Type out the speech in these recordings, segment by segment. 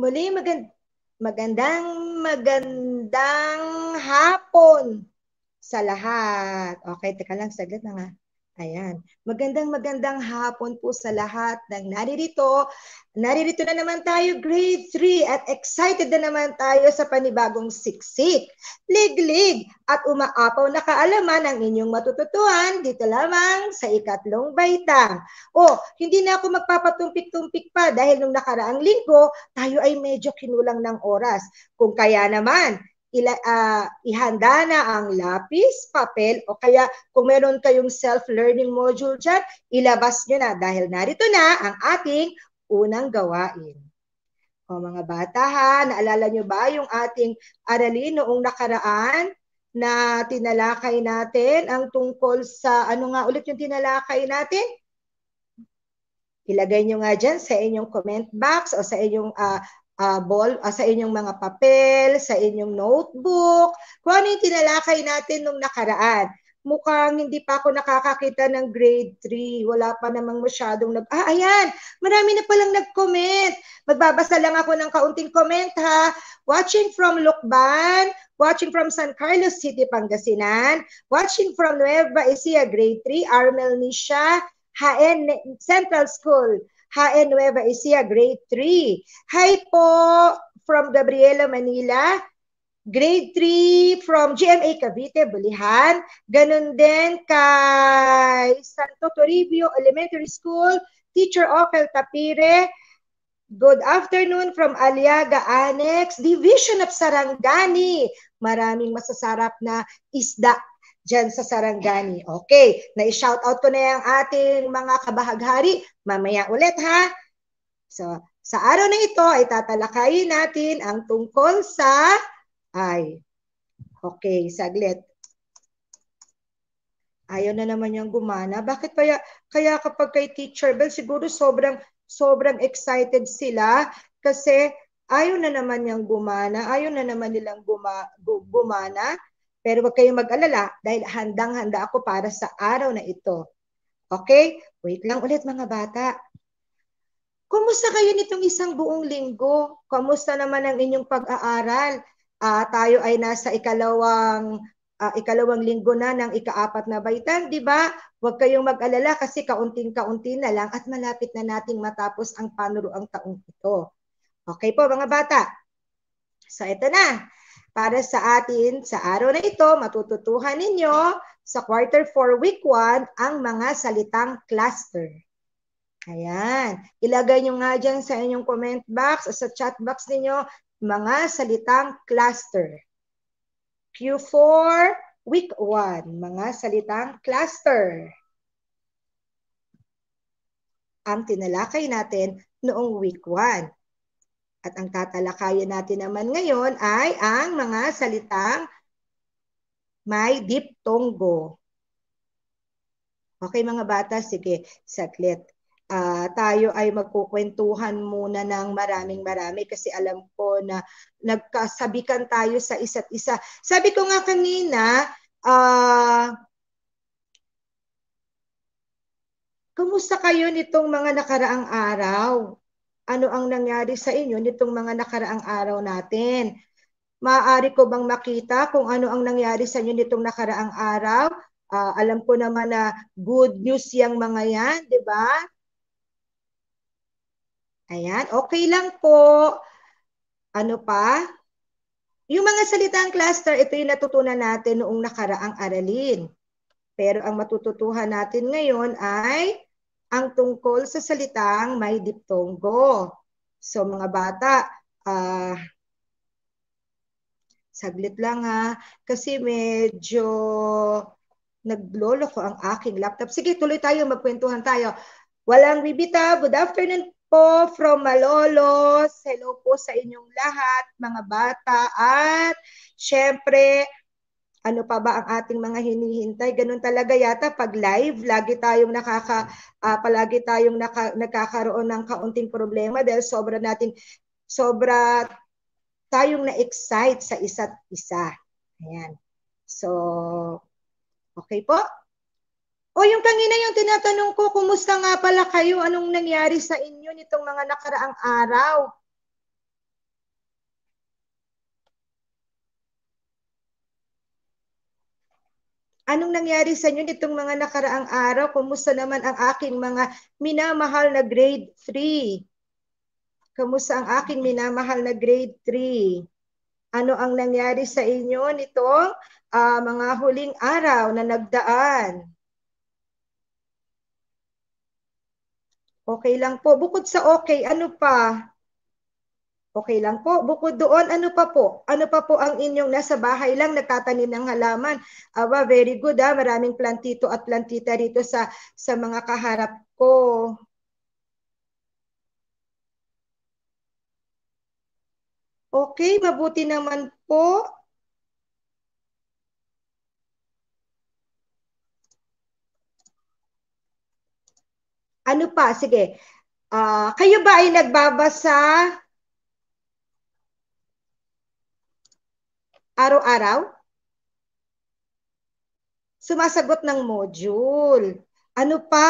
Muli magand magandang magandang hapon sa lahat. Okay, teka lang saglit na nga. Ayan. Magandang magandang hapon po sa lahat ng naririto Naririto na naman tayo grade 3 at excited na naman tayo sa panibagong siksik, liglig at umaapaw na kaalaman ang inyong matututuan dito lamang sa ikatlong baitang. O, hindi na ako magpapatumpik-tumpik pa dahil nung nakaraang linggo, tayo ay medyo kinulang ng oras. Kung kaya naman, ila, uh, ihanda na ang lapis, papel, o kaya kung meron kayong self-learning module dyan, ilabas nyo na dahil narito na ang ating unang gawain. O mga bata ha, naalala nyo ba yung ating aralin noong nakaraan na tinalakay natin ang tungkol sa, ano nga ulit yung tinalakay natin? Ilagay nyo nga dyan sa inyong comment box o sa inyong uh, uh, ball, uh, sa inyong mga papel, sa inyong notebook, kung ano yung tinalakay natin nung nakaraan mukhang hindi pa ako nakakakita ng grade 3. Wala pa namang masyadong nag... Ah, ayan! Marami na palang nag-comment. Magbabasa lang ako ng kaunting comment ha. Watching from Lukban, watching from San Carlos City, Pangasinan, watching from Nueva Ecija, grade 3, Armel Nisha, HN Central School, HN Nueva Ecija, grade 3. Hi po from Gabriela, Manila, Grade 3 from GMA Cavite, Bulihan. Ganun din kay Santo Toribio Elementary School, Teacher Ofel Tapire. Good afternoon from Aliaga Annex, Division of Sarangani. Maraming masasarap na isda dyan sa Sarangani. Okay, na-shout out ko na yung ating mga kabahaghari. Mamaya ulit ha. So, sa araw na ito ay tatalakayin natin ang tungkol sa I. Okay, saglit. Ayaw na naman niyang gumana. Bakit kaya, kaya kapag kay Teacher Bell, siguro sobrang, sobrang excited sila kasi ayaw na naman niyang gumana, ayaw na naman nilang guma, gumana. Pero wag kayong mag-alala dahil handang-handa ako para sa araw na ito. Okay? Wait lang ulit mga bata. Kumusta kayo nitong isang buong linggo? Kumusta naman ang inyong pag-aaral? uh, tayo ay nasa ikalawang uh, ikalawang linggo na ng ikaapat na baitan, di ba? Huwag kayong mag-alala kasi kaunting-kaunti na lang at malapit na nating matapos ang panuruang taong ito. Okay po mga bata. So ito na. Para sa atin, sa araw na ito, matututuhan ninyo sa quarter 4 week 1 ang mga salitang cluster. Ayan. Ilagay nyo nga dyan sa inyong comment box o sa chat box ninyo mga salitang cluster. Q4, week 1, mga salitang cluster. Ang tinalakay natin noong week 1. At ang tatalakayan natin naman ngayon ay ang mga salitang may diptonggo. Okay mga bata, sige, saklit uh, tayo ay magkukwentuhan muna ng maraming marami kasi alam ko na nagkasabikan tayo sa isa't isa. Sabi ko nga kanina, uh, kumusta kayo nitong mga nakaraang araw? Ano ang nangyari sa inyo nitong mga nakaraang araw natin? Maaari ko bang makita kung ano ang nangyari sa inyo nitong nakaraang araw? Uh, alam ko naman na good news yang mga yan, di ba? Ayan, okay lang po. Ano pa? Yung mga salitang cluster, ito yung natutunan natin noong nakaraang aralin. Pero ang matututuhan natin ngayon ay ang tungkol sa salitang may diptongo. So mga bata, uh, saglit lang ha, ah, kasi medyo naglolo ko ang aking laptop. Sige, tuloy tayo, magkwentuhan tayo. Walang bibita, good afternoon po from Malolos. Hello po sa inyong lahat, mga bata. At syempre, ano pa ba ang ating mga hinihintay? Ganun talaga yata pag live, lagi tayong nakaka uh, palagi tayong naka, nagkakaroon ng kaunting problema dahil sobra natin sobra tayong na-excite sa isa't isa. Ayan. So, okay po? O yung kanina yung tinatanong ko, kumusta nga pala kayo? Anong nangyari sa inyo nitong mga nakaraang araw? Anong nangyari sa inyo nitong mga nakaraang araw? Kumusta naman ang aking mga minamahal na grade 3? Kumusta ang aking minamahal na grade 3? Ano ang nangyari sa inyo nitong uh, mga huling araw na nagdaan? Okay lang po. Bukod sa okay, ano pa? Okay lang po. Bukod doon, ano pa po? Ano pa po ang inyong nasa bahay lang nagtatanim ng halaman? Aba, very good ah. Maraming plantito at plantita dito sa sa mga kaharap ko. Okay, mabuti naman po. Ano pa? Sige. Uh, kayo ba ay nagbabasa araw-araw? Sumasagot ng module. Ano pa?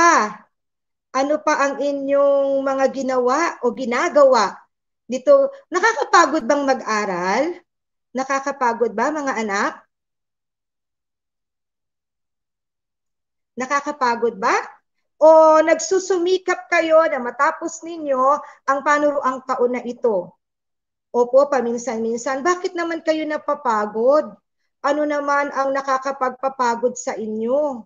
Ano pa ang inyong mga ginawa o ginagawa? Dito, nakakapagod bang mag-aral? Nakakapagod ba mga anak? Nakakapagod ba? o nagsusumikap kayo na matapos ninyo ang panuruang taon na ito? Opo, paminsan-minsan, bakit naman kayo napapagod? Ano naman ang nakakapagpapagod sa inyo?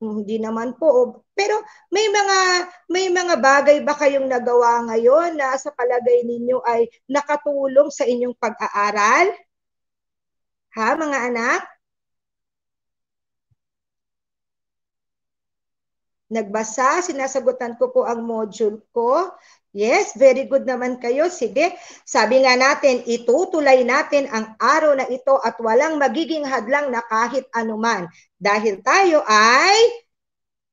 Hmm, hindi naman po. Pero may mga may mga bagay ba kayong nagawa ngayon na sa palagay ninyo ay nakatulong sa inyong pag-aaral? Ha, mga anak? Nagbasa, sinasagutan ko po ang module ko. Yes, very good naman kayo. Sige, sabi nga natin, itutulay natin ang araw na ito at walang magiging hadlang na kahit anuman. Dahil tayo ay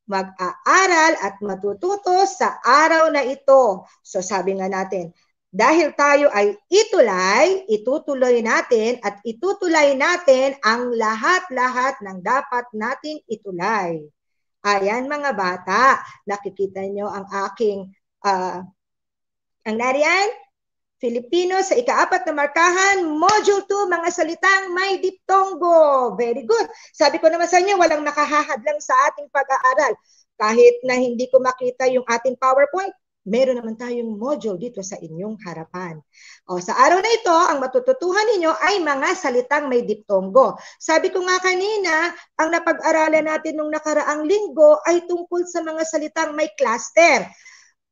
mag-aaral at matututo sa araw na ito. So sabi nga natin, dahil tayo ay itulay, itutuloy natin at itutulay natin ang lahat-lahat ng dapat nating itulay. Ayan mga bata, nakikita nyo ang aking, uh, ang nariyan, Filipino sa ikaapat na markahan, Module 2, mga salitang may diptongo. Very good. Sabi ko naman sa inyo, walang nakahahadlang sa ating pag-aaral. Kahit na hindi ko makita yung ating PowerPoint, meron naman tayong module dito sa inyong harapan. O, sa araw na ito, ang matututuhan ninyo ay mga salitang may diptongo. Sabi ko nga kanina, ang napag-aralan natin nung nakaraang linggo ay tungkol sa mga salitang may cluster.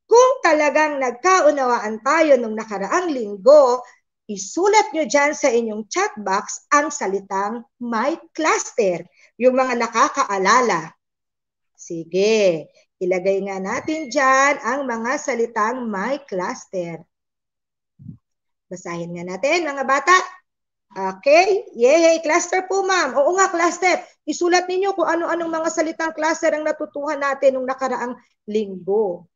Kung talagang nagkaunawaan tayo nung nakaraang linggo, isulat nyo dyan sa inyong chat box ang salitang may cluster, yung mga nakakaalala. Sige. Ilagay nga natin dyan ang mga salitang my cluster. Basahin nga natin mga bata. Okay? Yay! Cluster po ma'am. Oo nga, cluster. Isulat ninyo kung ano-anong mga salitang cluster ang natutuhan natin nung nakaraang linggo.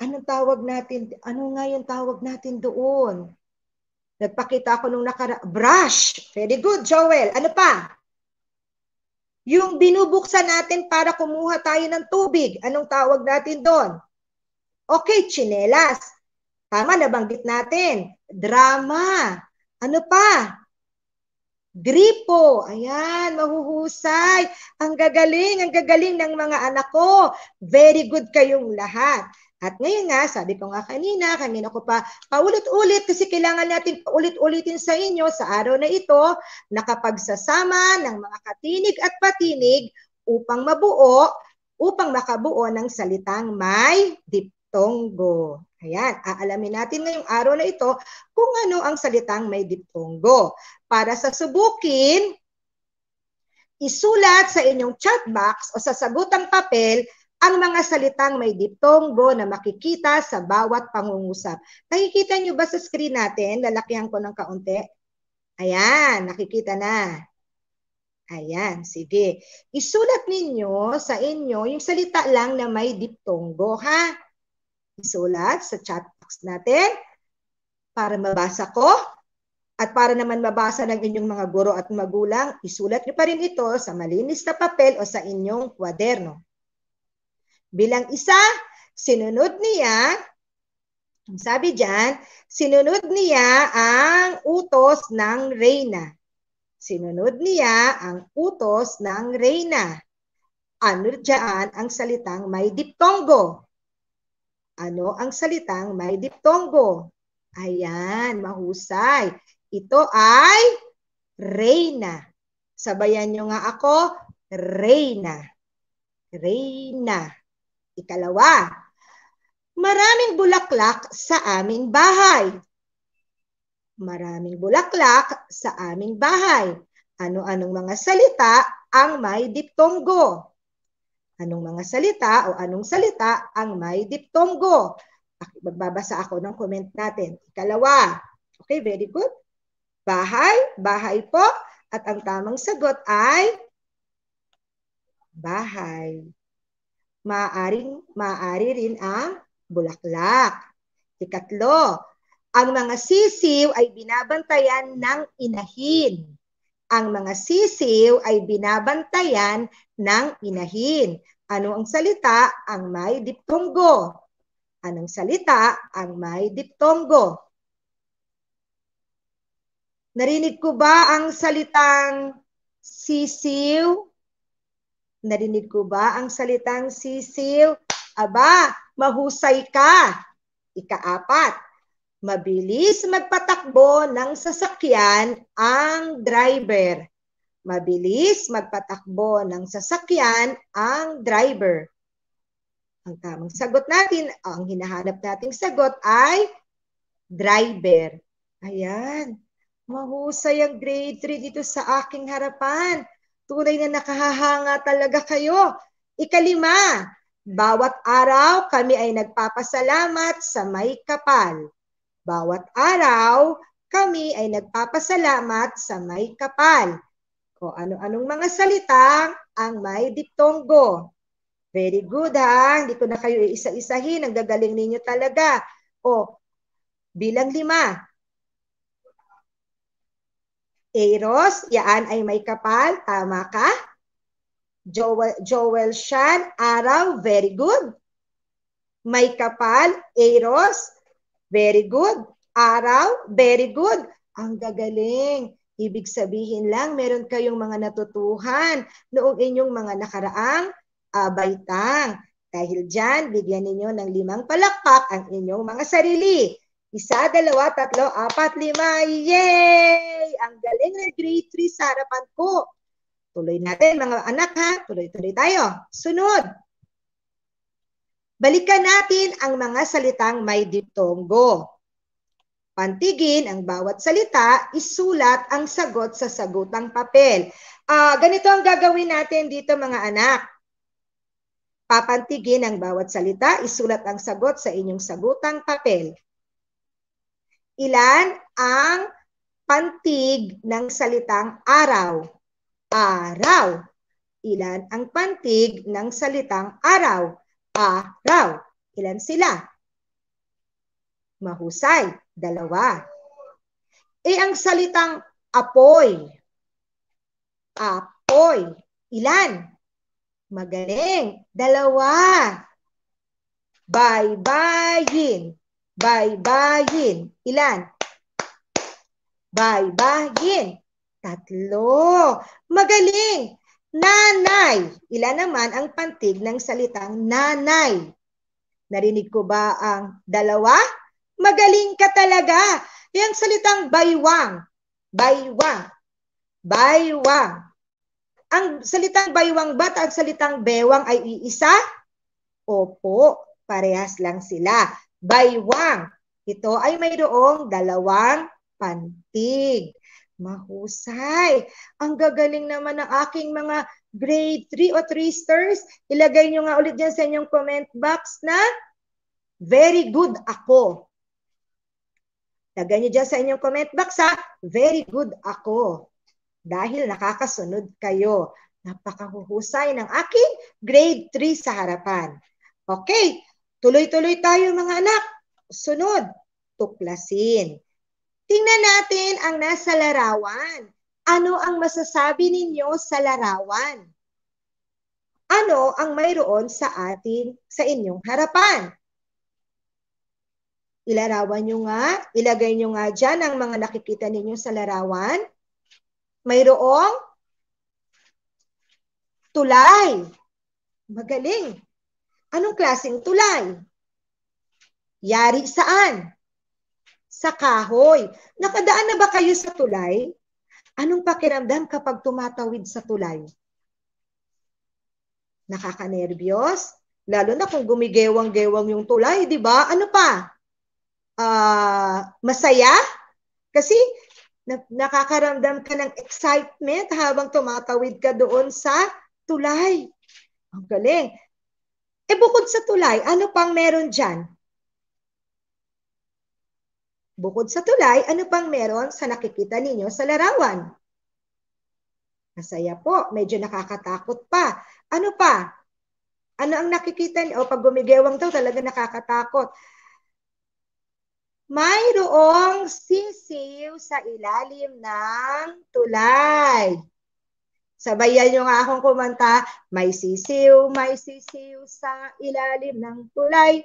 Anong tawag natin? Ano nga yung tawag natin doon? Nagpakita ako nung nakara... Brush! Very good, Joel. Ano pa? Yung binubuksan natin para kumuha tayo ng tubig, anong tawag natin doon? Okay, chinelas. Tama, nabanggit natin. Drama. Ano pa? Gripo. Ayan, mahuhusay. Ang gagaling, ang gagaling ng mga anak ko. Very good kayong lahat. At ngayon nga, sabi ko nga kanina, kanina ko pa paulit-ulit kasi kailangan natin paulit-ulitin sa inyo sa araw na ito nakapagsasama ng mga katinig at patinig upang mabuo, upang makabuo ng salitang may diptonggo. Ayan, aalamin natin ngayong araw na ito kung ano ang salitang may diptongo. Para sa subukin, isulat sa inyong chat box o sa sagutang papel ang mga salitang may diptongo na makikita sa bawat pangungusap. Nakikita nyo ba sa screen natin? Lalakihan ko ng kaunti. Ayan, nakikita na. Ayan, sige. Isulat ninyo sa inyo yung salita lang na may diptongo, ha? isulat sa chat box natin para mabasa ko at para naman mabasa ng inyong mga guro at magulang, isulat niyo pa rin ito sa malinis na papel o sa inyong kwaderno. Bilang isa, sinunod niya, sabi diyan, sinunod niya ang utos ng reyna. Sinunod niya ang utos ng reyna. Ano diyan ang salitang may diptongo? ano ang salitang may diptongo. Ayan, mahusay. Ito ay reyna. Sabayan nyo nga ako, reyna. Reyna. Ikalawa, maraming bulaklak sa aming bahay. Maraming bulaklak sa aming bahay. Ano-anong mga salita ang may diptongo? Anong mga salita o anong salita ang may diptonggo? Magbabasa ako ng comment natin. Ikalawa. Okay, very good. Bahay, bahay po. At ang tamang sagot ay bahay. Maaring, maari rin ang bulaklak. Ikatlo, ang mga sisiw ay binabantayan ng inahin. Ang mga sisiw ay binabantayan ng inahin. Ano ang salita ang may diptonggo? Anong salita ang may diptonggo? Narinig ko ba ang salitang sisiw? Narinig ko ba ang salitang sisiw? Aba, mahusay ka. Ikaapat, Mabilis magpatakbo ng sasakyan ang driver. Mabilis magpatakbo ng sasakyan ang driver. Ang tamang sagot natin, ang hinahanap nating sagot ay driver. Ayan. Mahusay ang grade 3 dito sa aking harapan. Tunay na nakahanga talaga kayo. Ikalima, bawat araw kami ay nagpapasalamat sa may kapal. Bawat araw, kami ay nagpapasalamat sa may kapal. Ko ano-anong mga salita ang may diptonggo. Very good ha, hindi ko na kayo iisa-isahin, ang gagaling ninyo talaga. O, bilang lima. Eros, yaan ay may kapal, tama ka? Joel, Joel Shan, araw, very good. May kapal, Eros, Very good. Araw, very good. Ang gagaling. Ibig sabihin lang, meron kayong mga natutuhan noong inyong mga nakaraang uh, baitang. Dahil dyan, bigyan ninyo ng limang palakpak ang inyong mga sarili. Isa, dalawa, tatlo, apat, lima. Yay! Ang galing ng grade 3 sa harapan ko. Tuloy natin mga anak ha. Tuloy-tuloy tayo. Sunod. Balikan natin ang mga salitang may diptongo. Pantigin ang bawat salita, isulat ang sagot sa sagutang papel. Uh, ganito ang gagawin natin dito mga anak. Papantigin ang bawat salita, isulat ang sagot sa inyong sagutang papel. Ilan ang pantig ng salitang araw? Araw. Ilan ang pantig ng salitang araw? araw. Ilan sila? Mahusay, dalawa. E ang salitang apoy. Apoy. Ilan? Magaling. Dalawa. Baybayin. Baybayin. Ilan? Baybayin. Tatlo. Magaling nanay. Ilan naman ang pantig ng salitang nanay? Narinig ko ba ang dalawa? Magaling ka talaga. Yung salitang baywang. Baywang. Baywang. Ang salitang baywang ba at salitang bewang ay iisa? Opo, parehas lang sila. Baywang. Ito ay mayroong dalawang pantig. Mahusay. Ang gagaling naman ng aking mga grade 3 o 3 stars. Ilagay nyo nga ulit dyan sa inyong comment box na very good ako. Lagay nyo dyan sa inyong comment box ha, very good ako. Dahil nakakasunod kayo. Napakahuhusay ng aking grade 3 sa harapan. Okay, tuloy-tuloy tayo mga anak. Sunod, tuklasin. Tingnan natin ang nasa larawan. Ano ang masasabi ninyo sa larawan? Ano ang mayroon sa atin, sa inyong harapan? Ilarawan nyo nga, ilagay nyo nga dyan ang mga nakikita ninyo sa larawan. Mayroong tulay. Magaling. Anong klaseng tulay? Yari saan? sa kahoy. Nakadaan na ba kayo sa tulay? Anong pakiramdam kapag tumatawid sa tulay? Nakakanerbiyos? Lalo na kung gumigewang-gewang yung tulay, di ba? Ano pa? Uh, masaya? Kasi nakakaramdam ka ng excitement habang tumatawid ka doon sa tulay. Ang galing. E bukod sa tulay, ano pang meron dyan? Bukod sa tulay, ano pang meron sa nakikita ninyo sa larawan? Masaya po, medyo nakakatakot pa. Ano pa? Ano ang nakikita niyo? O pag gumigewang daw, talaga nakakatakot. Mayroong sisiw sa ilalim ng tulay. Sabayan nyo nga akong kumanta, may sisiw, may sisiw sa ilalim ng tulay.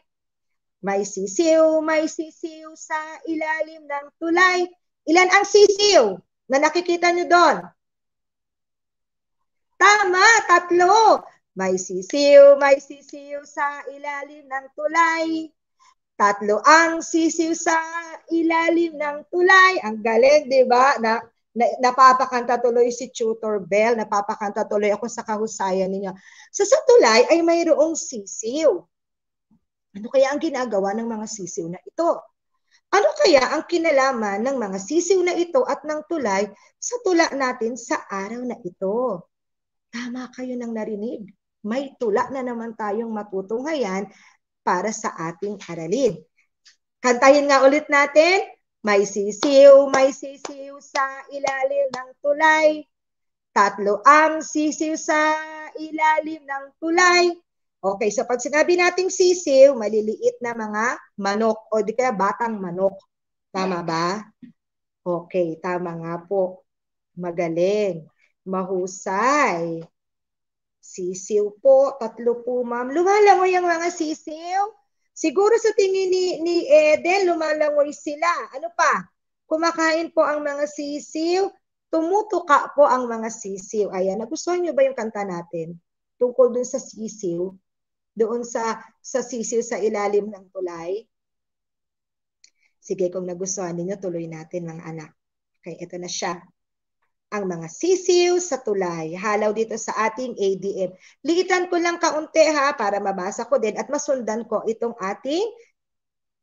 May sisiw, may sisiw sa ilalim ng tulay. Ilan ang sisiw na nakikita nyo doon? Tama, tatlo. May sisiw, may sisiw sa ilalim ng tulay. Tatlo ang sisiw sa ilalim ng tulay. Ang galing, di ba? Na, na, napapakanta tuloy si Tutor Bell, napapakanta tuloy ako sa kahusayan ninyo. So sa tulay ay mayroong sisiw. Ano kaya ang ginagawa ng mga sisiw na ito? Ano kaya ang kinalaman ng mga sisiw na ito at ng tulay sa tula natin sa araw na ito? Tama kayo ng narinig. May tula na naman tayong matutunghayan para sa ating aralin. Kantahin nga ulit natin. May sisiw, may sisiw sa ilalim ng tulay. Tatlo ang sisiw sa ilalim ng tulay. Okay, so pag sinabi nating sisiw, maliliit na mga manok o di kaya batang manok. Tama ba? Okay, tama nga po. Magaling. Mahusay. Sisiw po. Tatlo po, ma'am. Lumalangoy ang mga sisiw. Siguro sa tingin ni, ni Eden, lumalangoy sila. Ano pa? Kumakain po ang mga sisiw. Tumutuka po ang mga sisiw. Ayan, nagustuhan nyo ba yung kanta natin? Tungkol dun sa sisiw doon sa sa sisi sa ilalim ng tulay? Sige, kung nagustuhan ninyo, tuloy natin mga anak. Okay, ito na siya. Ang mga sisiw sa tulay, halaw dito sa ating ADM. Liitan ko lang kaunti ha para mabasa ko din at masundan ko itong ating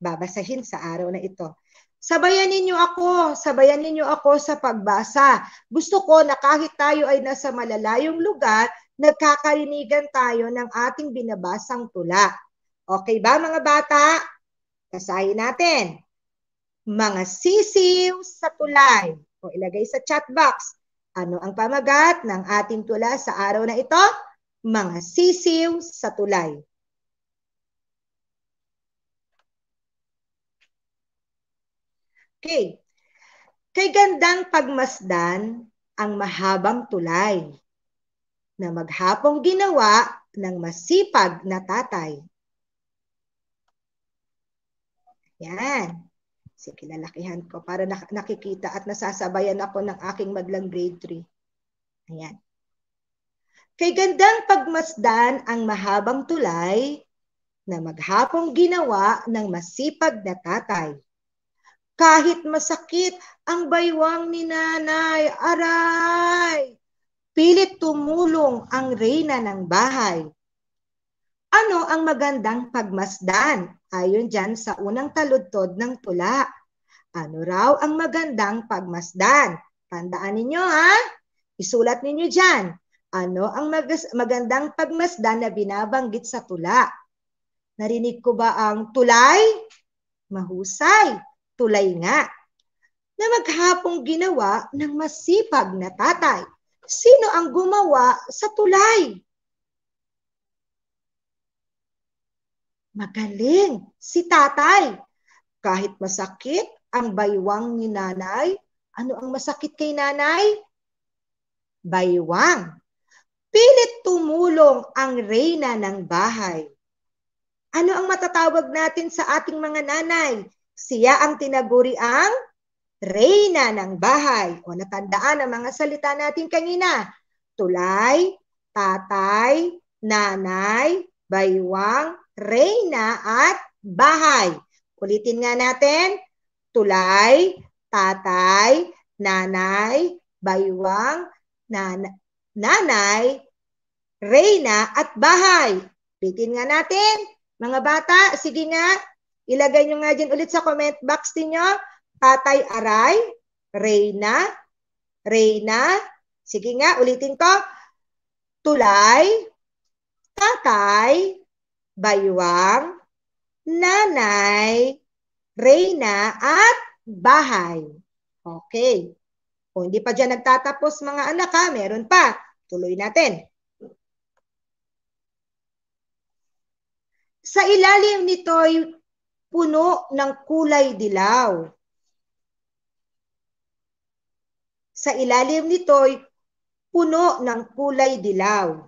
babasahin sa araw na ito. Sabayan ninyo ako, sabayan ninyo ako sa pagbasa. Gusto ko na kahit tayo ay nasa malalayong lugar, nagkakarinigan tayo ng ating binabasang tula. Okay ba mga bata? Kasahin natin. Mga sisiw sa tulay. O ilagay sa chat box. Ano ang pamagat ng ating tula sa araw na ito? Mga sisiw sa tulay. Okay. Kay gandang pagmasdan ang mahabang tulay na maghapong ginawa ng masipag na tatay. Yan. Sige, lalakihan ko para nakikita at nasasabayan ako ng aking madlang grade 3. Ayan. Kay gandang pagmasdan ang mahabang tulay na maghapong ginawa ng masipag na tatay. Kahit masakit ang baywang ni nanay, aray! pilit tumulong ang reyna ng bahay. Ano ang magandang pagmasdan ayon dyan sa unang taludtod ng tula? Ano raw ang magandang pagmasdan? Tandaan ninyo ha? Isulat ninyo dyan. Ano ang mag- magandang pagmasdan na binabanggit sa tula? Narinig ko ba ang tulay? Mahusay. Tulay nga. Na maghapong ginawa ng masipag na tatay sino ang gumawa sa tulay? Magaling, si tatay. Kahit masakit ang baywang ni nanay, ano ang masakit kay nanay? Baywang. Pilit tumulong ang reyna ng bahay. Ano ang matatawag natin sa ating mga nanay? Siya ang tinaguri ang reyna ng bahay. O natandaan ang mga salita natin kanina. Tulay, tatay, nanay, baywang, reyna at bahay. Ulitin nga natin. Tulay, tatay, nanay, baywang, nan nanay, reyna at bahay. Ulitin nga natin. Mga bata, sige nga, ilagay nyo nga dyan ulit sa comment box niyo Tatay Aray, Reyna, Reyna, sige nga, ulitin ko, Tulay, Tatay, Baywang, Nanay, Reyna, at Bahay. Okay. Kung hindi pa dyan nagtatapos mga anak ha, meron pa. Tuloy natin. Sa ilalim nito'y puno ng kulay dilaw. Sa ilalim nito'y puno ng kulay dilaw.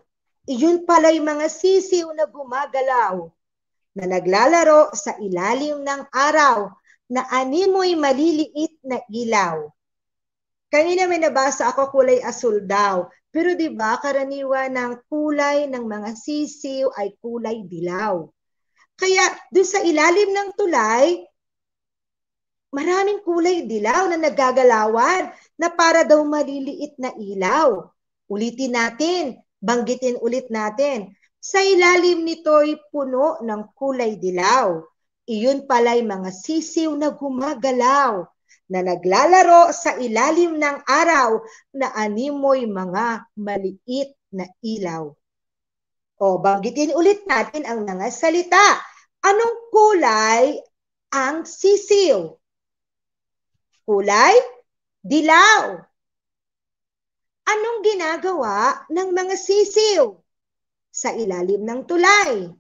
Iyon pala'y mga sisiw na gumagalaw na naglalaro sa ilalim ng araw na animoy maliliit na ilaw. Kanina may nabasa ako kulay asul daw, pero di ba karaniwa ng kulay ng mga sisiw ay kulay dilaw. Kaya doon sa ilalim ng tulay, maraming kulay dilaw na nagagalawan na para daw maliliit na ilaw. Ulitin natin, banggitin ulit natin. Sa ilalim nito'y puno ng kulay dilaw. Iyon pala'y mga sisiw na gumagalaw na naglalaro sa ilalim ng araw na animoy mga maliit na ilaw. O, banggitin ulit natin ang mga salita. Anong kulay ang sisiw? Kulay dilaw. Anong ginagawa ng mga sisiw? Sa ilalim ng tulay.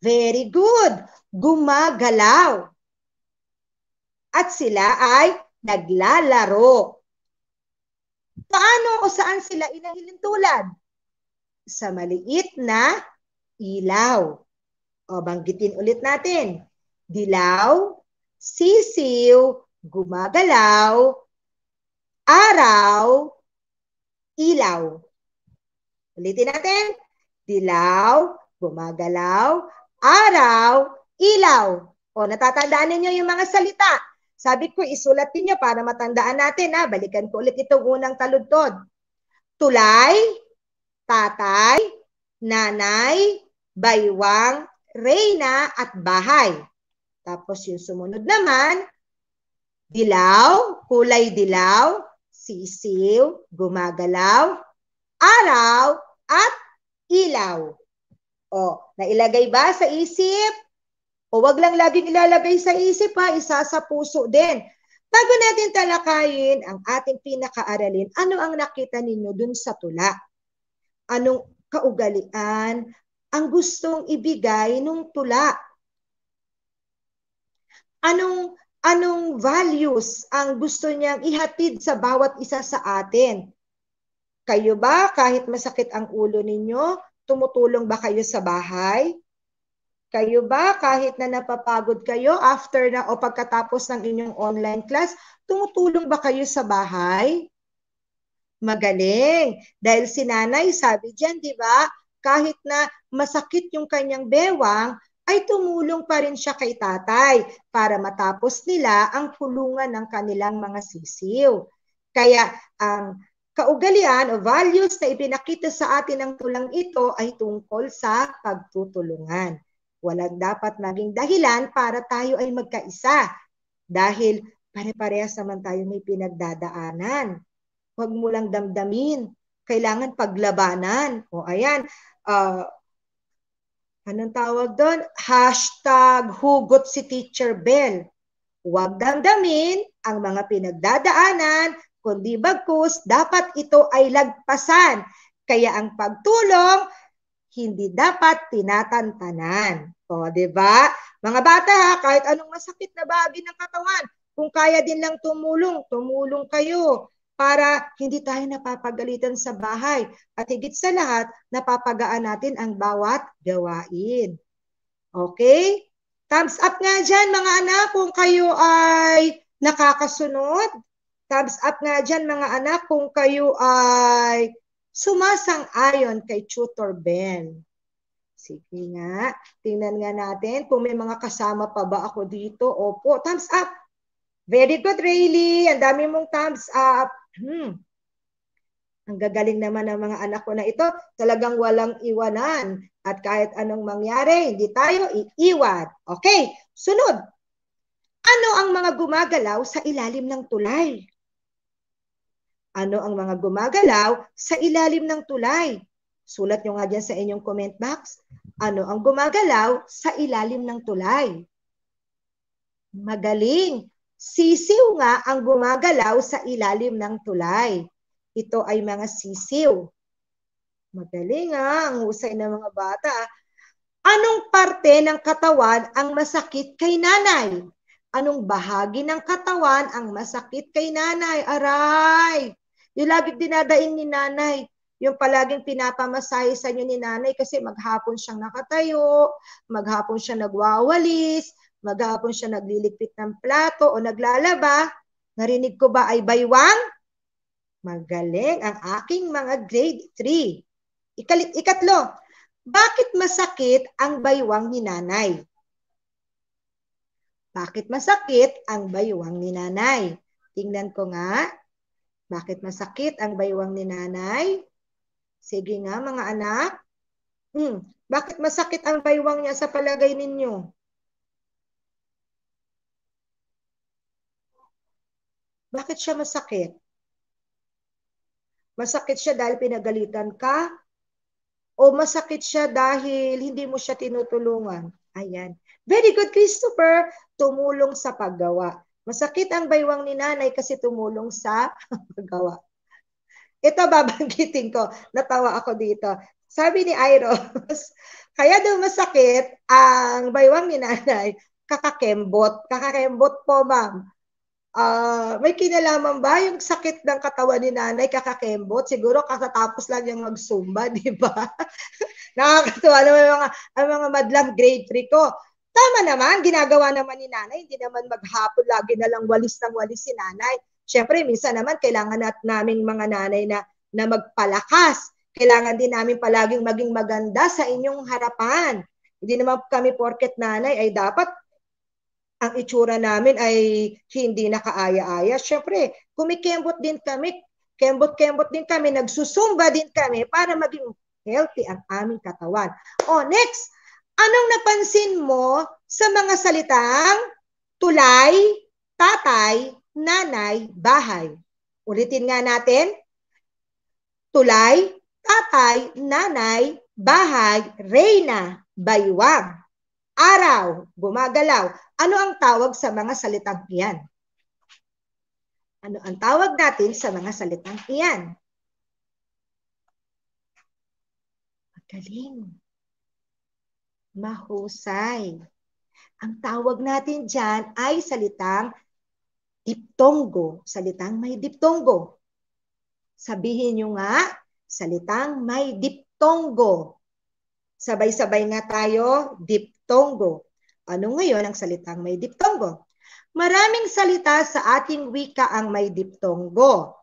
Very good. Gumagalaw. At sila ay naglalaro. Paano o saan sila inahilintulad? Sa maliit na ilaw. O banggitin ulit natin. Dilaw, sisiw, gumagalaw, araw, ilaw. Ulitin natin. Dilaw, gumagalaw, araw, ilaw. O, natatandaan ninyo yung mga salita. Sabi ko, isulat niyo para matandaan natin. Ha? Balikan ko ulit itong unang taludtod. Tulay, tatay, nanay, baywang, reyna, at bahay. Tapos yung sumunod naman, dilaw, kulay dilaw, sisiw, gumagalaw, araw, at ilaw. O, nailagay ba sa isip? O wag lang laging ilalagay sa isip ha, isa sa puso din. Bago natin talakayin ang ating pinakaaralin, ano ang nakita ninyo dun sa tula? Anong kaugalian ang gustong ibigay nung tula? Anong anong values ang gusto niyang ihatid sa bawat isa sa atin. Kayo ba, kahit masakit ang ulo ninyo, tumutulong ba kayo sa bahay? Kayo ba, kahit na napapagod kayo after na o pagkatapos ng inyong online class, tumutulong ba kayo sa bahay? Magaling. Dahil si nanay, sabi diyan, di ba, kahit na masakit yung kanyang bewang, ay tumulong pa rin siya kay tatay para matapos nila ang kulungan ng kanilang mga sisiw. Kaya ang um, kaugalian o values na ipinakita sa atin ng tulang ito ay tungkol sa pagtutulungan. Walang dapat maging dahilan para tayo ay magkaisa dahil pare-parehas naman tayo may pinagdadaanan. Huwag mo lang damdamin. Kailangan paglabanan. O ayan, uh, Anong tawag doon? Hashtag hugot si Teacher Bell. Huwag damdamin ang mga pinagdadaanan, kundi bagkus dapat ito ay lagpasan. Kaya ang pagtulong hindi dapat tinatantanan. O, di ba? Mga bata, ha, kahit anong masakit na bahagi ng katawan, kung kaya din lang tumulong, tumulong kayo para hindi tayo napapagalitan sa bahay at higit sa lahat, napapagaan natin ang bawat gawain. Okay? Thumbs up nga dyan mga anak kung kayo ay nakakasunod. Thumbs up nga dyan mga anak kung kayo ay sumasang-ayon kay Tutor Ben. Sige nga. Tingnan nga natin kung may mga kasama pa ba ako dito. Opo, thumbs up. Very good, Rayleigh. Ang dami mong thumbs up. Hmm. Ang gagaling naman ng mga anak ko na ito, talagang walang iwanan. At kahit anong mangyari, hindi tayo iiwan. Okay, sunod. Ano ang mga gumagalaw sa ilalim ng tulay? Ano ang mga gumagalaw sa ilalim ng tulay? Sulat nyo nga dyan sa inyong comment box. Ano ang gumagalaw sa ilalim ng tulay? Magaling. Sisiw nga ang gumagalaw sa ilalim ng tulay. Ito ay mga sisiw. Magaling nga ang husay ng mga bata. Anong parte ng katawan ang masakit kay nanay? Anong bahagi ng katawan ang masakit kay nanay? Aray! Yung lagi dinadain ni nanay, yung palaging pinapamasahe sa inyo ni nanay kasi maghapon siyang nakatayo, maghapon siyang nagwawalis, maghapon siya nagliligpit ng plato o naglalaba, narinig ko ba ay baywang? Magaling ang aking mga grade 3. Ikal- ikatlo, bakit masakit ang baywang ni nanay? Bakit masakit ang baywang ni nanay? Tingnan ko nga. Bakit masakit ang baywang ni nanay? Sige nga mga anak. Hmm. Bakit masakit ang baywang niya sa palagay ninyo? Bakit siya masakit? Masakit siya dahil pinagalitan ka? O masakit siya dahil hindi mo siya tinutulungan? Ayan. Very good, Christopher. Tumulong sa paggawa. Masakit ang baywang ni nanay kasi tumulong sa paggawa. Ito babanggitin ko. Natawa ako dito. Sabi ni Iros, kaya daw masakit ang baywang ni nanay, kakakembot. Kakakembot po, ma'am uh, may kinalaman ba yung sakit ng katawan ni nanay kakakembot? Siguro kakatapos lang yung mag-sumba, di ba? Nakakatuwa naman yung mga, ang mga madlang grade 3 ko. Tama naman, ginagawa naman ni nanay, hindi naman maghapon lagi na lang walis ng walis si nanay. Siyempre, minsan naman kailangan nat naming mga nanay na, na magpalakas. Kailangan din namin palaging maging maganda sa inyong harapan. Hindi naman kami porket nanay ay dapat ang itsura namin ay hindi nakaaya-aya. Siyempre, kumikembot din kami, kembot-kembot din kami, nagsusumba din kami para maging healthy ang aming katawan. O, next, anong napansin mo sa mga salitang tulay, tatay, nanay, bahay? Ulitin nga natin. Tulay, tatay, nanay, bahay, reyna, baywag araw, gumagalaw. Ano ang tawag sa mga salitang iyan? Ano ang tawag natin sa mga salitang iyan? Magaling. Mahusay. Ang tawag natin dyan ay salitang diptongo. Salitang may diptongo. Sabihin nyo nga, salitang may diptongo. Sabay-sabay nga tayo, diptonggo diptongo. Ano ngayon ang salitang may diptongo? Maraming salita sa ating wika ang may diptongo.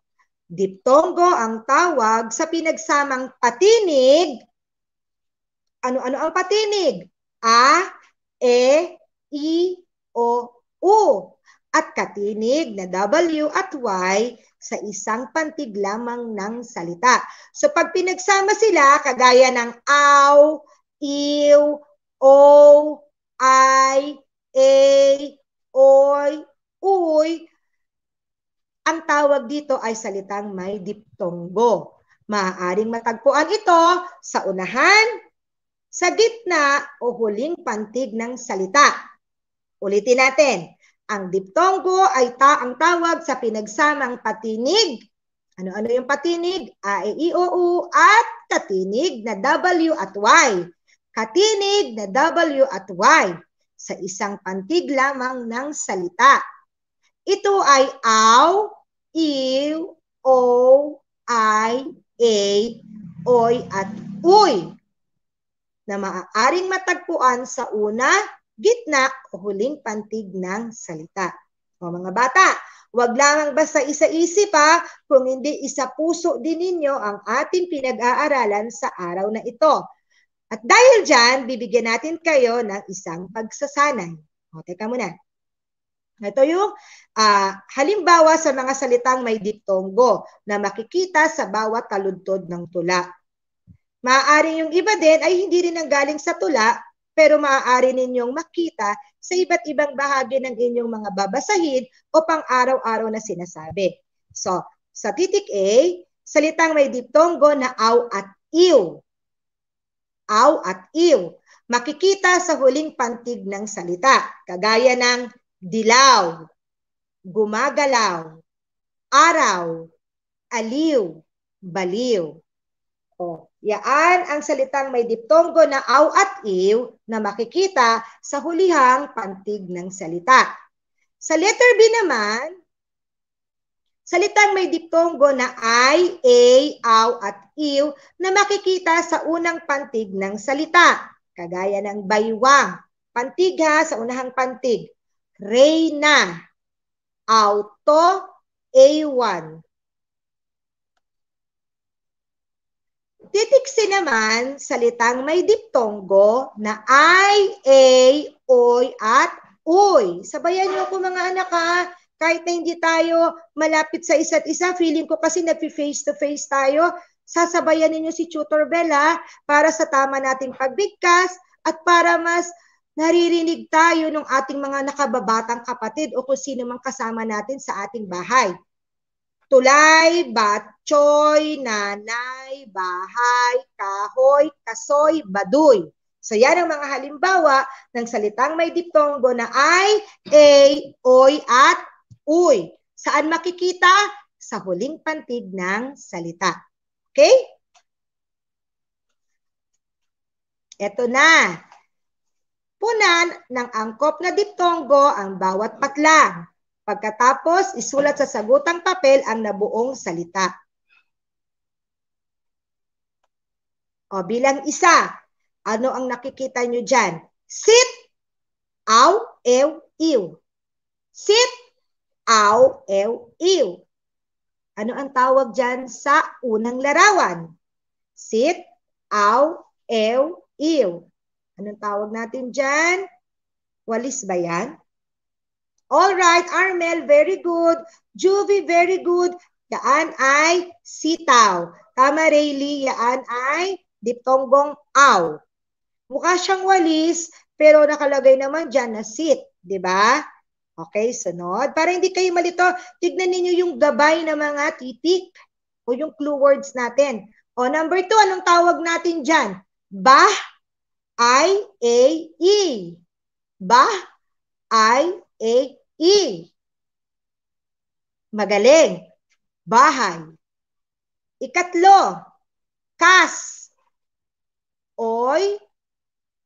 Diptongo ang tawag sa pinagsamang patinig. Ano-ano ang patinig? A, E, I, O, U. At katinig na W at Y sa isang pantig lamang ng salita. So pag pinagsama sila, kagaya ng aw, iw, o, I, ay, oy, uy. Ang tawag dito ay salitang may diptonggo. Maaaring matagpuan ito sa unahan, sa gitna o huling pantig ng salita. Ulitin natin. Ang diptonggo ay ta ang tawag sa pinagsamang patinig. Ano-ano yung patinig? A, E, I, O, U at katinig na W at Y katinig na W at Y sa isang pantig lamang ng salita. Ito ay aw, iw, o, ay, a, oy at uy na maaaring matagpuan sa una, gitna o huling pantig ng salita. O mga bata, Huwag lamang basta isa-isip pa kung hindi isa puso din ninyo ang ating pinag-aaralan sa araw na ito. At dahil dyan, bibigyan natin kayo ng isang pagsasanay. O, teka muna. Ito yung uh, halimbawa sa mga salitang may diktonggo na makikita sa bawat taluntod ng tula. Maaaring yung iba din ay hindi rin ang galing sa tula, pero maaari ninyong makita sa iba't ibang bahagi ng inyong mga babasahin o pang-araw-araw na sinasabi. So, sa titik A, salitang may diptonggo na aw at iw aw at iw, makikita sa huling pantig ng salita, kagaya ng dilaw, gumagalaw, araw, aliw, baliw. O, yaan ang salitang may diptonggo na aw at iw na makikita sa hulihang pantig ng salita. Sa letter B naman, Salitang may diptongo na ay, a, aw, at iw na makikita sa unang pantig ng salita, kagaya ng baywang, pantig ha, sa unahang pantig, reyna, auto, A1. Titiksi naman salitang may diptongo na ay, a, oy, at uy. Sabayan niyo ko mga anak ha kahit na hindi tayo malapit sa isa't isa, feeling ko kasi nag-face to face tayo, sasabayan ninyo si Tutor Bella para sa tama nating pagbigkas at para mas naririnig tayo ng ating mga nakababatang kapatid o kung sino mang kasama natin sa ating bahay. Tulay, batchoy, nanay, bahay, kahoy, kasoy, baduy. So yan ang mga halimbawa ng salitang may diptongo na ay, ay, eh, oy, at uy. Saan makikita? Sa huling pantig ng salita. Okay? Ito na. Punan ng angkop na diptongo ang bawat patlang. Pagkatapos, isulat sa sagutang papel ang nabuong salita. O bilang isa, ano ang nakikita nyo dyan? Sit, aw, ew, ew. Sit, au, ew, iu. Ano ang tawag dyan sa unang larawan? Sit, aw, ew, ew. Anong tawag natin dyan? Walis ba yan? All right, Armel, very good. Juvie, very good. Yan ay sitaw. Tama, Rayleigh, yan ay diptonggong au. Mukha siyang walis, pero nakalagay naman dyan na sit, di ba? Okay, sunod. Para hindi kayo malito, tignan ninyo yung gabay ng mga titik o yung clue words natin. O number two, anong tawag natin dyan? Bah, I, A, E. Bah, I, A, E. Magaling. Bahay. Ikatlo, kas. Oy,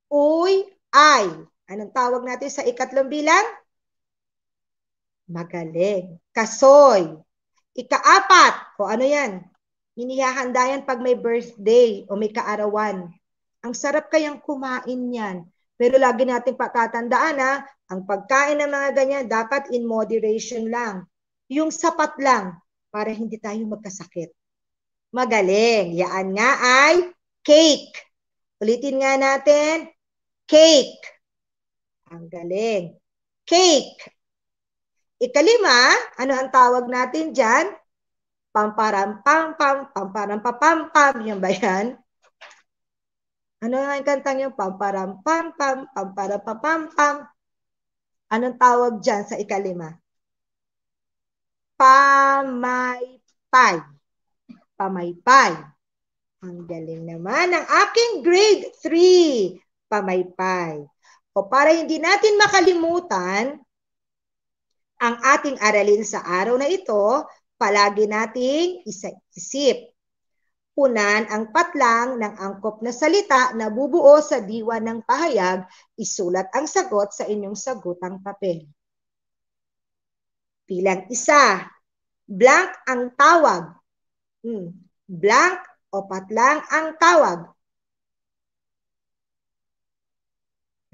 uy, ay. Anong tawag natin sa ikatlong bilang? Magaling. Kasoy. Ikaapat. O ano yan? Inihahanda yan pag may birthday o may kaarawan. Ang sarap kayang kumain yan. Pero lagi nating patatandaan ha, ang pagkain ng mga ganyan dapat in moderation lang. Yung sapat lang para hindi tayo magkasakit. Magaling. Yaan nga ay cake. Ulitin nga natin. Cake. Ang galing. Cake. Ikalima, ano ang tawag natin dyan? Pamparampampam, pamparampapampam, yun ba yan? Ano nga yung kantang yung pamparampampam, pamparampapampam? Anong tawag dyan sa ikalima? Pamaypay. Pamaypay. Ang galing naman ng aking grade 3, pamaypay. O para hindi natin makalimutan, ang ating aralin sa araw na ito, palagi nating isa-isip. Punan ang patlang ng angkop na salita na bubuo sa diwa ng pahayag, isulat ang sagot sa inyong sagutang papel. Bilang isa, blank ang tawag. Hmm. Blank o patlang ang tawag.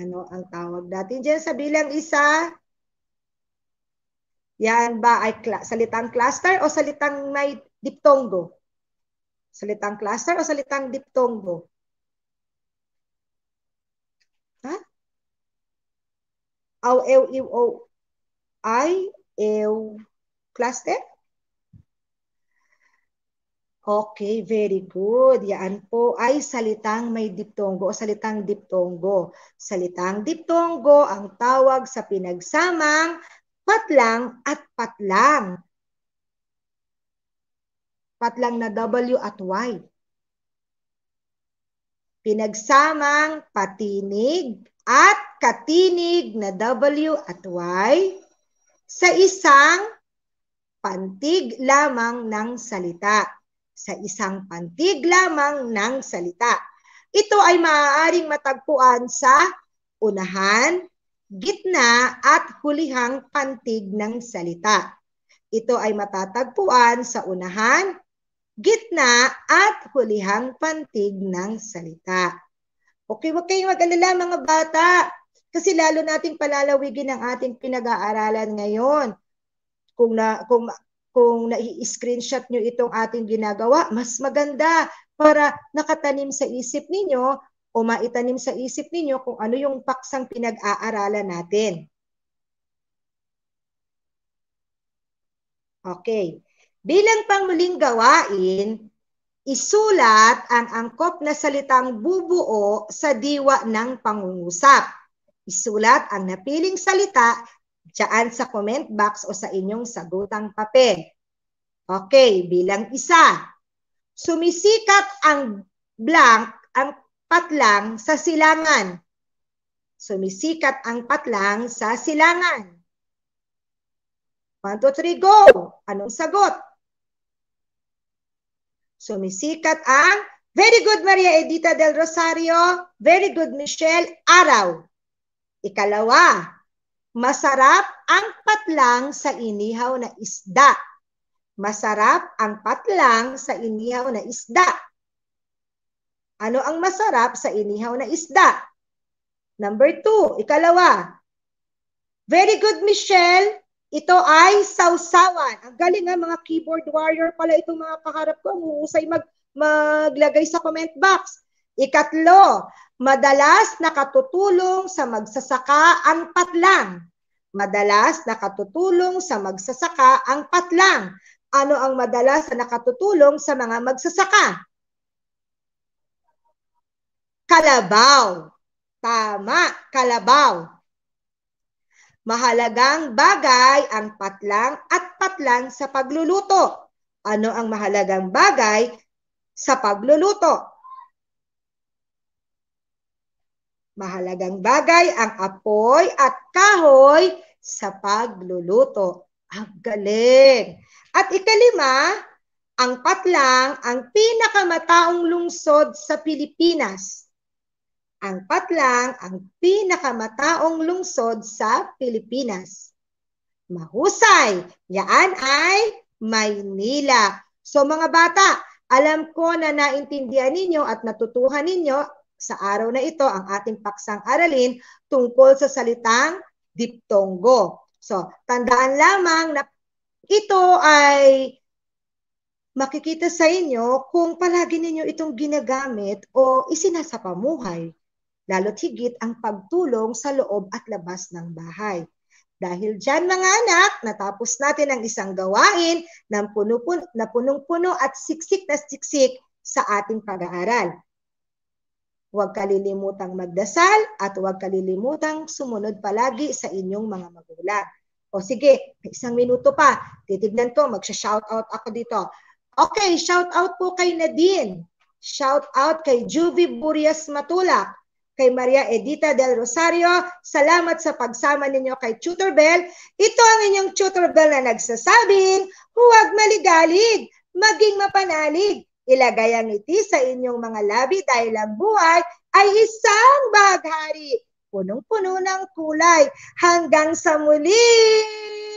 Ano ang tawag natin dyan sa bilang isa? Yan ba ay cl- salitang cluster o salitang may diptongo? Salitang cluster o salitang diptongo? Ha? Aw, ew, ew, ow. Ay, ew. Cluster? Okay, very good. Yan po ay salitang may diptongo o salitang diptongo. Salitang diptongo ang tawag sa pinagsamang patlang at patlang. Patlang na W at Y. Pinagsamang patinig at katinig na W at Y sa isang pantig lamang ng salita. Sa isang pantig lamang ng salita. Ito ay maaaring matagpuan sa unahan, gitna at hulihang pantig ng salita. Ito ay matatagpuan sa unahan, gitna at hulihang pantig ng salita. Okay, huwag kayong mag-alala mga bata kasi lalo nating palalawigin ang ating pinag-aaralan ngayon. Kung na kung kung nai-screenshot niyo itong ating ginagawa, mas maganda para nakatanim sa isip ninyo o maitanim sa isip ninyo kung ano yung paksang pinag-aaralan natin. Okay. Bilang pangmuling gawain, isulat ang angkop na salitang bubuo sa diwa ng pangungusap. Isulat ang napiling salita dyan sa comment box o sa inyong sagutang papel. Okay, bilang isa. Sumisikat ang blank ang patlang sa silangan. Sumisikat ang patlang sa silangan. 1, 2, 3, go! Anong sagot? Sumisikat ang Very good, Maria Edita del Rosario. Very good, Michelle. Araw. Ikalawa, masarap ang patlang sa inihaw na isda. Masarap ang patlang sa inihaw na isda. Ano ang masarap sa inihaw na isda? Number two, ikalawa. Very good, Michelle. Ito ay sausawan. Ang galing nga, ah, mga keyboard warrior pala itong mga kaharap ko. Ang husay mag, maglagay sa comment box. Ikatlo, madalas nakatutulong sa magsasaka ang patlang. Madalas nakatutulong sa magsasaka ang patlang. Ano ang madalas na nakatutulong sa mga magsasaka? Kalabaw. Tama, kalabaw. Mahalagang bagay ang patlang at patlan sa pagluluto. Ano ang mahalagang bagay sa pagluluto? Mahalagang bagay ang apoy at kahoy sa pagluluto. Ang galing! At ikalima, ang patlang ang pinakamataong lungsod sa Pilipinas ang Patlang ang pinakamataong lungsod sa Pilipinas. Mahusay! Yan ay Maynila. So mga bata, alam ko na naintindihan ninyo at natutuhan ninyo sa araw na ito ang ating paksang aralin tungkol sa salitang diptongo. So, tandaan lamang na ito ay makikita sa inyo kung palagi ninyo itong ginagamit o isinasapamuhay lalo't higit ang pagtulong sa loob at labas ng bahay. Dahil dyan mga anak, natapos natin ang isang gawain ng puno, na punong-puno at siksik na siksik sa ating pag-aaral. Huwag kalilimutang magdasal at huwag kalilimutang sumunod palagi sa inyong mga magulang. O sige, isang minuto pa. Titignan ko, magsha-shoutout ako dito. Okay, shoutout po kay Nadine. Shoutout kay Juvie Burias Matulak kay Maria Edita del Rosario. Salamat sa pagsama ninyo kay Tutor Bell. Ito ang inyong Tutor Bell na nagsasabing, huwag maligalig, maging mapanalig. Ilagay ang ngiti sa inyong mga labi dahil ang buhay ay isang baghari. Punong-puno ng kulay. Hanggang sa muling!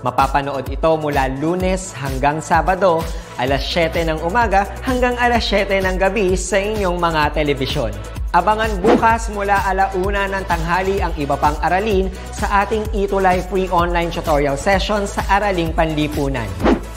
Mapapanood ito mula lunes hanggang Sabado, alas 7 ng umaga hanggang alas 7 ng gabi sa inyong mga telebisyon. Abangan bukas mula alauna ng tanghali ang iba pang aralin sa ating Itulay Free Online Tutorial Session sa Araling Panlipunan